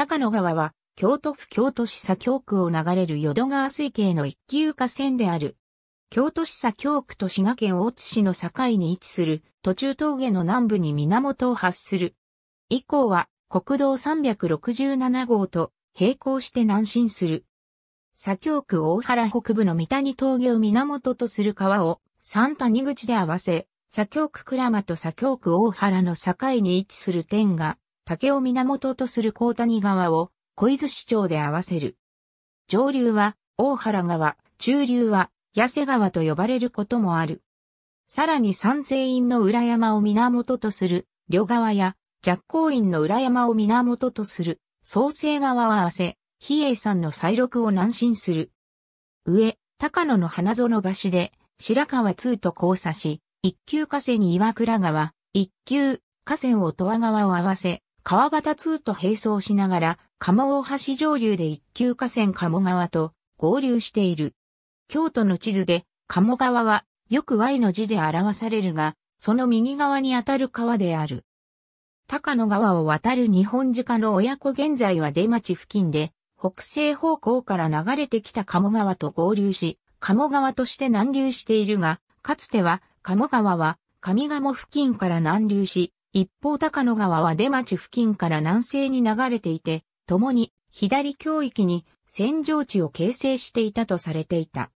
高野川は、京都府京都市左京区を流れる淀川水系の一級河川である。京都市左京区と滋賀県大津市の境に位置する、途中峠の南部に源を発する。以降は、国道367号と並行して南進する。左京区大原北部の三谷峠を源とする川を三谷口で合わせ、左京区倉間と左京区大原の境に位置する点が、竹を源とする高谷川を小泉市町で合わせる。上流は大原川、中流は八瀬川と呼ばれることもある。さらに三全院の裏山を源とする両川や若光院の裏山を源とする創生川を合わせ、比叡山の再録を南進する。上、高野の花園橋で白川通と交差し、一級河川に岩倉川、一級河川を十和川を合わせ、川端2と並走しながら、鴨大橋上流で一級河川鴨川と合流している。京都の地図で、鴨川は、よく Y の字で表されるが、その右側にあたる川である。高野川を渡る日本鹿の親子現在は出町付近で、北西方向から流れてきた鴨川と合流し、鴨川として南流しているが、かつては鴨川は上鴨付近から南流し、一方高野川は出町付近から南西に流れていて、共に左教域に扇状地を形成していたとされていた。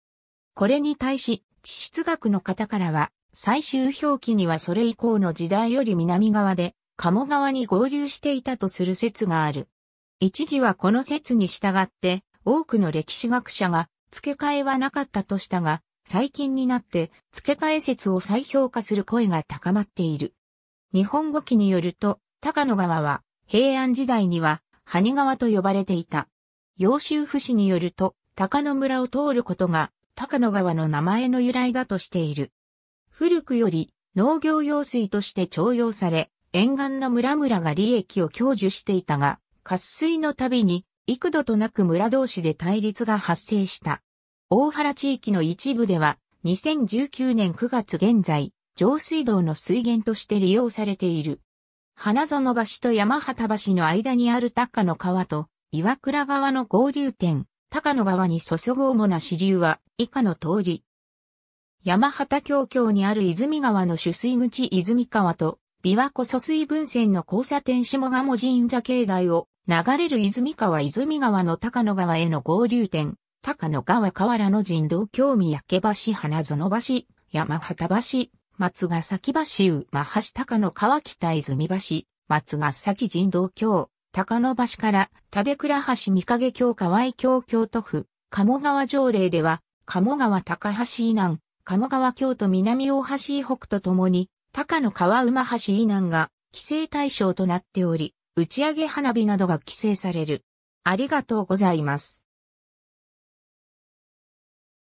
これに対し、地質学の方からは、最終表記にはそれ以降の時代より南側で、鴨川に合流していたとする説がある。一時はこの説に従って、多くの歴史学者が、付け替えはなかったとしたが、最近になって、付け替え説を再評価する声が高まっている。日本語記によると、高野川は平安時代には萩川と呼ばれていた。揚州府市によると、高野村を通ることが高野川の名前の由来だとしている。古くより農業用水として徴用され、沿岸の村々が利益を享受していたが、渇水のたびに幾度となく村同士で対立が発生した。大原地域の一部では2019年9月現在、上水道の水源として利用されている。花園橋と山畑橋の間にある高野川と岩倉川の合流点、高野川に注ぐ主な支流は以下の通り。山畑橋橋にある泉川の取水口泉川と琵琶湖疎水分線の交差点下鴨神社境内を流れる泉川泉川の高野川への合流点、高野川河原の人道興味焼け橋花園橋、山畑橋、松ヶ崎橋馬橋高野川北泉橋、松ヶ崎人道橋、高野橋から出倉橋三影橋河合橋京都府、鴨川条例では、鴨川高橋以南、鴨川京都南大橋以北とともに、高野川馬橋以南が規制対象となっており、打ち上げ花火などが規制される。ありがとうございます。